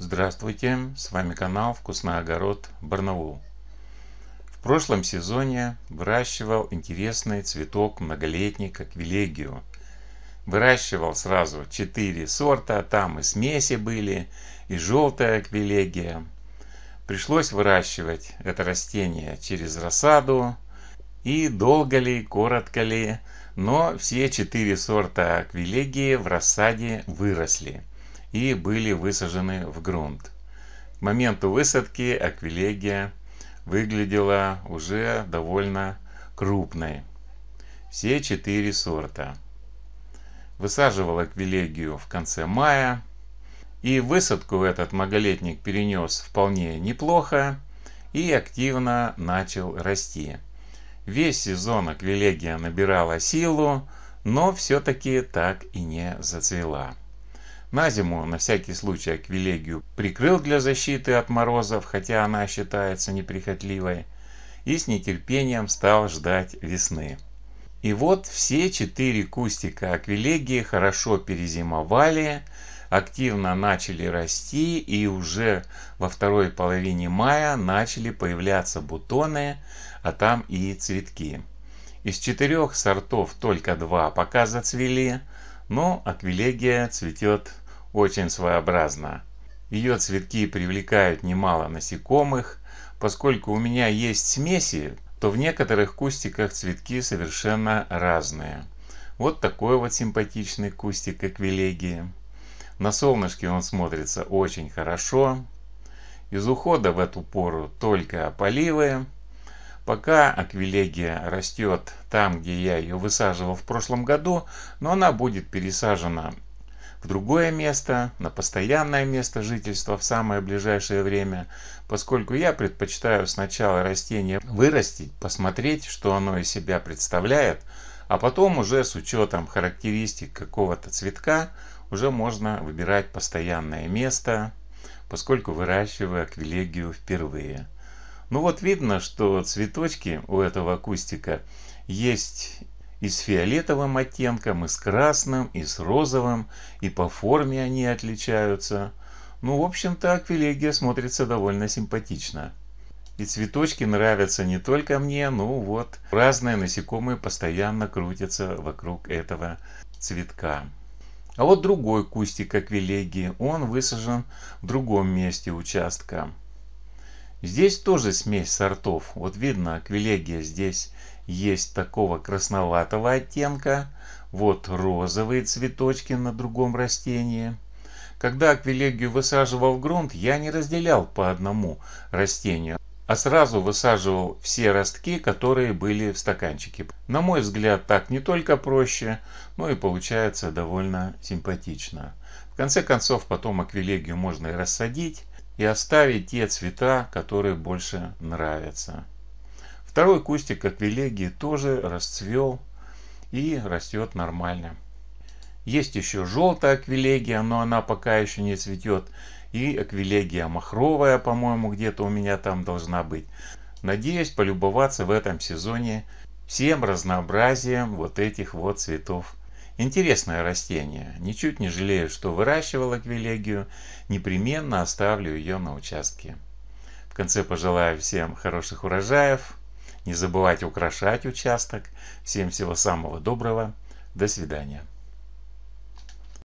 Здравствуйте, с вами канал "Вкусный огород Барнаул. В прошлом сезоне выращивал интересный цветок многолетний квилегию. Выращивал сразу 4 сорта, там и смеси были, и желтая квилегия. Пришлось выращивать это растение через рассаду. И долго ли, коротко ли, но все четыре сорта аквилегии в рассаде выросли – и были высажены в грунт. К моменту высадки аквилегия выглядела уже довольно крупной. Все четыре сорта. Высаживал аквилегию в конце мая. И высадку этот многолетник перенес вполне неплохо и активно начал расти. Весь сезон аквилегия набирала силу, но все-таки так и не зацвела. На зиму на всякий случай аквилегию прикрыл для защиты от морозов, хотя она считается неприхотливой, и с нетерпением стал ждать весны. И вот все четыре кустика аквилегии хорошо перезимовали, активно начали расти и уже во второй половине мая начали появляться бутоны, а там и цветки. Из четырех сортов только два пока зацвели, но аквилегия цветет очень своеобразно. Ее цветки привлекают немало насекомых. Поскольку у меня есть смеси, то в некоторых кустиках цветки совершенно разные. Вот такой вот симпатичный кустик аквилегии. На солнышке он смотрится очень хорошо. Из ухода в эту пору только поливы. Пока аквилегия растет там, где я ее высаживал в прошлом году, но она будет пересажена в другое место, на постоянное место жительства в самое ближайшее время, поскольку я предпочитаю сначала растение вырастить, посмотреть, что оно из себя представляет, а потом уже с учетом характеристик какого-то цветка уже можно выбирать постоянное место, поскольку выращиваю аквилегию впервые. Ну вот видно, что цветочки у этого кустика есть и с фиолетовым оттенком, и с красным, и с розовым, и по форме они отличаются. Ну, в общем-то, аквилегия смотрится довольно симпатично. И цветочки нравятся не только мне, ну вот, разные насекомые постоянно крутятся вокруг этого цветка. А вот другой кустик аквилегии, он высажен в другом месте участка. Здесь тоже смесь сортов. Вот видно, аквилегия здесь есть такого красноватого оттенка. Вот розовые цветочки на другом растении. Когда аквилегию высаживал в грунт, я не разделял по одному растению, а сразу высаживал все ростки, которые были в стаканчике. На мой взгляд, так не только проще, но и получается довольно симпатично. В конце концов, потом аквилегию можно и рассадить, и оставить те цвета, которые больше нравятся. Второй кустик аквилегии тоже расцвел и растет нормально. Есть еще желтая аквилегия, но она пока еще не цветет. И аквилегия махровая, по-моему, где-то у меня там должна быть. Надеюсь полюбоваться в этом сезоне всем разнообразием вот этих вот цветов Интересное растение. Ничуть не жалею, что выращивал аквилегию. Непременно оставлю ее на участке. В конце пожелаю всем хороших урожаев. Не забывайте украшать участок. Всем всего самого доброго. До свидания.